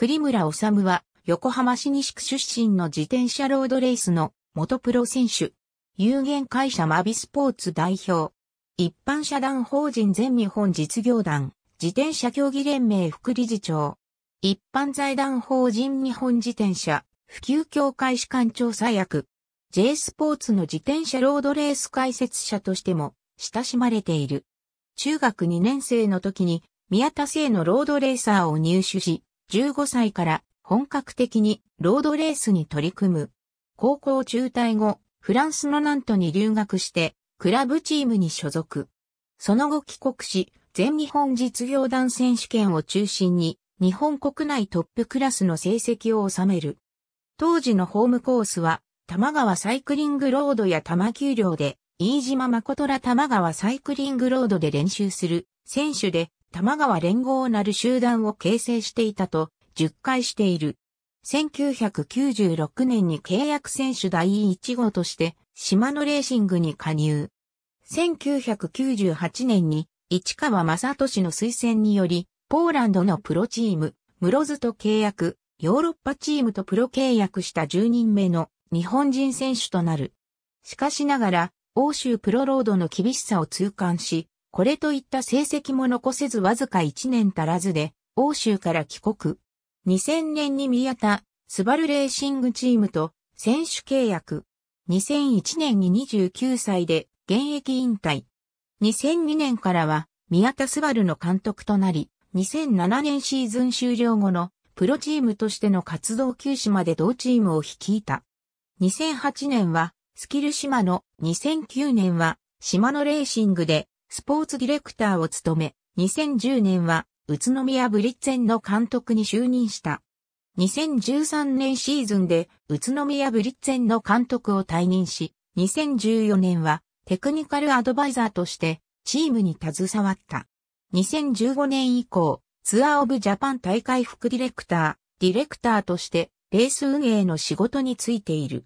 栗村治は、横浜市西区出身の自転車ロードレースの元プロ選手。有限会社マビスポーツ代表。一般社団法人全日本実業団、自転車競技連盟副理事長。一般財団法人日本自転車、普及協会士官調査役。J スポーツの自転車ロードレース解説者としても親しまれている。中学2年生の時に宮田製のロードレーサーを入手し、15歳から本格的にロードレースに取り組む。高校中退後、フランスのナントに留学して、クラブチームに所属。その後帰国し、全日本実業団選手権を中心に、日本国内トップクラスの成績を収める。当時のホームコースは、玉川サイクリングロードや玉丘陵で、飯島誠ら玉川サイクリングロードで練習する選手で、玉川連合なる集団を形成していたと、述回している。1996年に契約選手第1号として、島のレーシングに加入。1998年に、市川正俊の推薦により、ポーランドのプロチーム、ムロズと契約、ヨーロッパチームとプロ契約した10人目の日本人選手となる。しかしながら、欧州プロロードの厳しさを痛感し、これといった成績も残せずわずか1年足らずで、欧州から帰国。2000年に宮田、スバルレーシングチームと選手契約。2001年に29歳で現役引退。2002年からは宮田スバルの監督となり、2007年シーズン終了後のプロチームとしての活動休止まで同チームを率いた。2008年はスキル島の2009年は島のレーシングでスポーツディレクターを務め、2010年は宇都宮ブリッツェンの監督に就任した。2013年シーズンで宇都宮ブリッツェンの監督を退任し、2014年はテクニカルアドバイザーとしてチームに携わった。2015年以降、ツアーオブジャパン大会副ディレクター、ディレクターとしてレース運営の仕事についている。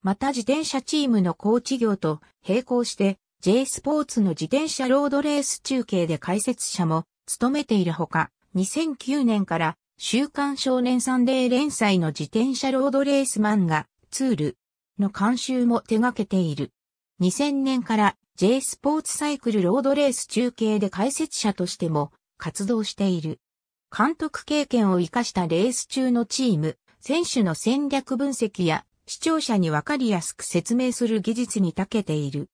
また自転車チームのコーチ業と並行して J スポーツの自転車ロードレース中継で解説者も務めているほか、2009年から週刊少年サンデー連載の自転車ロードレース漫画、ツールの監修も手掛けている。2000年から J スポーツサイクルロードレース中継で解説者としても活動している。監督経験を活かしたレース中のチーム、選手の戦略分析や視聴者にわかりやすく説明する技術に長けている。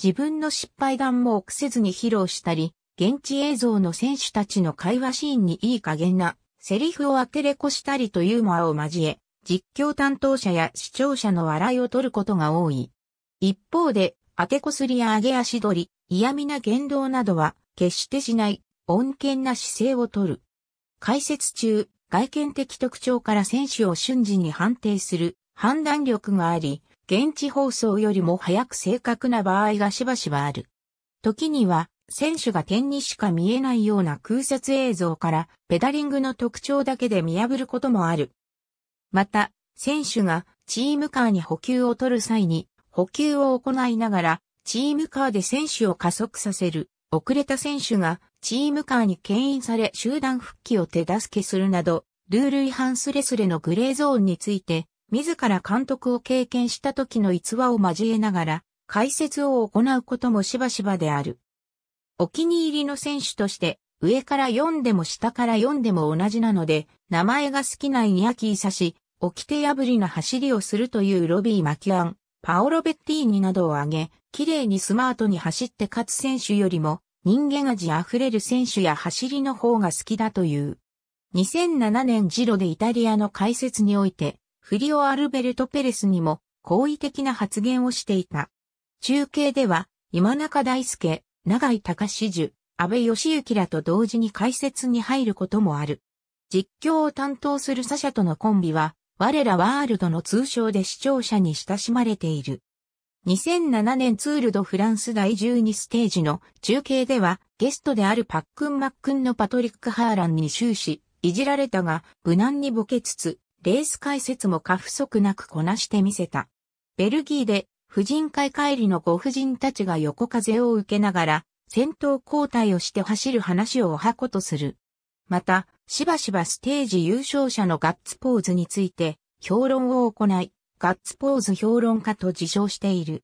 自分の失敗談も臆せずに披露したり、現地映像の選手たちの会話シーンにいい加減なセリフを当てれこしたりとユーモアを交え、実況担当者や視聴者の笑いを取ることが多い。一方で、当てこすりや上げ足取り、嫌味な言動などは、決してしない、穏健な姿勢を取る。解説中、外見的特徴から選手を瞬時に判定する判断力があり、現地放送よりも早く正確な場合がしばしばある。時には、選手が点にしか見えないような空撮映像から、ペダリングの特徴だけで見破ることもある。また、選手がチームカーに補給を取る際に、補給を行いながら、チームカーで選手を加速させる、遅れた選手がチームカーに牽引され集団復帰を手助けするなど、ルール違反すれすれのグレーゾーンについて、自ら監督を経験した時の逸話を交えながら、解説を行うこともしばしばである。お気に入りの選手として、上から読んでも下から読んでも同じなので、名前が好きなイニアキーサシ、て破りの走りをするというロビー・マキュアン、パオロ・ベッティーニなどを挙げ、綺麗にスマートに走って勝つ選手よりも、人間味あふれる選手や走りの方が好きだという。2007年ジロでイタリアの解説において、フリオ・アルベルト・ペレスにも好意的な発言をしていた。中継では、今中大輔、長井隆樹、安倍義行らと同時に解説に入ることもある。実況を担当するサシャとのコンビは、我らワールドの通称で視聴者に親しまれている。2007年ツールドフランス第12ステージの中継ではゲストであるパックンマックンのパトリック・ハーランに終始いじられたが無難にボケつつレース解説も過不足なくこなしてみせた。ベルギーで、婦人会帰りのご婦人たちが横風を受けながら、戦闘交代をして走る話をおはことする。また、しばしばステージ優勝者のガッツポーズについて、評論を行い、ガッツポーズ評論家と自称している。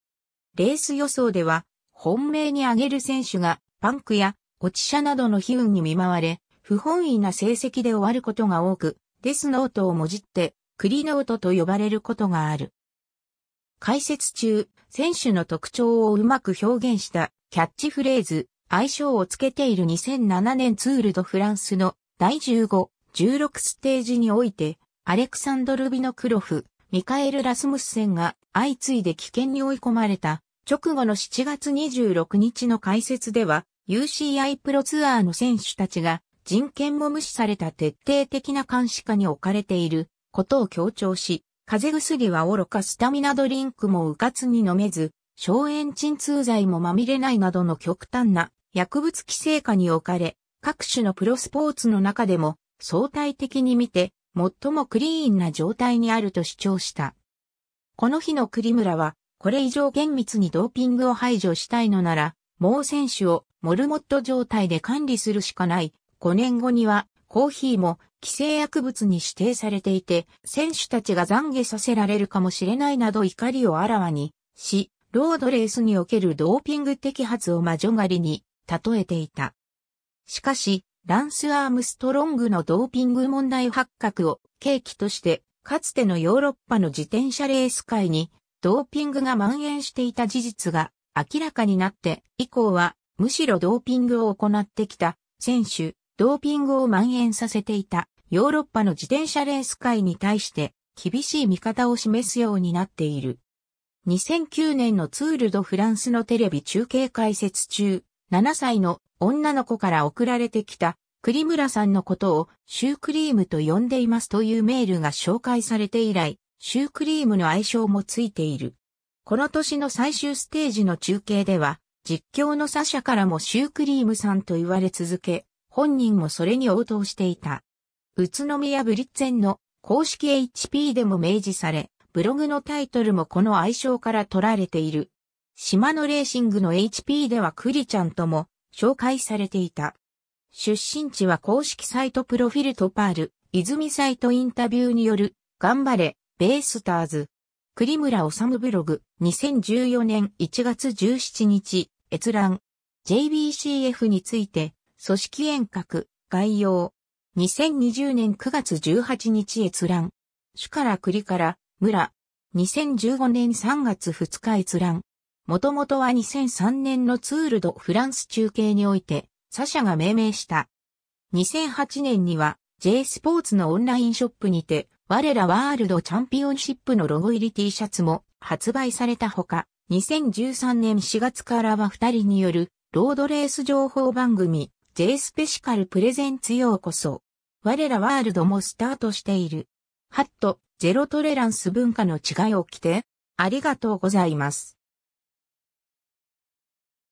レース予想では、本命に挙げる選手が、パンクや、落ち車などの悲運に見舞われ、不本意な成績で終わることが多く、デスノートをもじって、クリノートと呼ばれることがある。解説中、選手の特徴をうまく表現したキャッチフレーズ、愛称をつけている2007年ツールドフランスの第15、16ステージにおいて、アレクサンドル・ビノクロフ、ミカエル・ラスムス戦が相次いで危険に追い込まれた直後の7月26日の解説では UCI プロツアーの選手たちが人権も無視された徹底的な監視下に置かれていることを強調し、風邪薬は愚かスタミナドリンクもうかつに飲めず、消炎鎮痛剤もまみれないなどの極端な薬物規制下に置かれ、各種のプロスポーツの中でも相対的に見て最もクリーンな状態にあると主張した。この日の栗村は、これ以上厳密にドーピングを排除したいのなら、もう選手をモルモット状態で管理するしかない5年後にはコーヒーも規制薬物に指定されていて、選手たちが懺悔させられるかもしれないなど怒りをあらわにし、ロードレースにおけるドーピング摘発を魔女狩りに例えていた。しかし、ランス・アームストロングのドーピング問題発覚を契機として、かつてのヨーロッパの自転車レース界にドーピングが蔓延していた事実が明らかになって以降はむしろドーピングを行ってきた選手、ドーピングを蔓延させていたヨーロッパの自転車レース界に対して厳しい見方を示すようになっている。2009年のツール・ド・フランスのテレビ中継解説中、7歳の女の子から送られてきた栗村さんのことをシュークリームと呼んでいますというメールが紹介されて以来、シュークリームの愛称もついている。この年の最終ステージの中継では、実況のサシャからもシュークリームさんと言われ続け、本人もそれに応答していた。宇都宮ブリッツェンの公式 HP でも明示され、ブログのタイトルもこの愛称から取られている。島のレーシングの HP ではクリちゃんとも紹介されていた。出身地は公式サイトプロフィルトパール、泉サイトインタビューによる、頑張れ、ベイスターズ。栗村治ブログ、2014年1月17日、閲覧。JBCF について、組織遠隔、概要。2020年9月18日閲覧。主から栗から村。2015年3月2日閲覧。もともとは2003年のツールドフランス中継において、サシャが命名した。2008年には J スポーツのオンラインショップにて、我らワールドチャンピオンシップのロゴ入り T シャツも発売されたほか、2013年4月からは2人によるロードレース情報番組、J スペシカルプレゼンツようこそ。我らワールドもスタートしている。ハット、ゼロトレランス文化の違いを着て、ありがとうございます。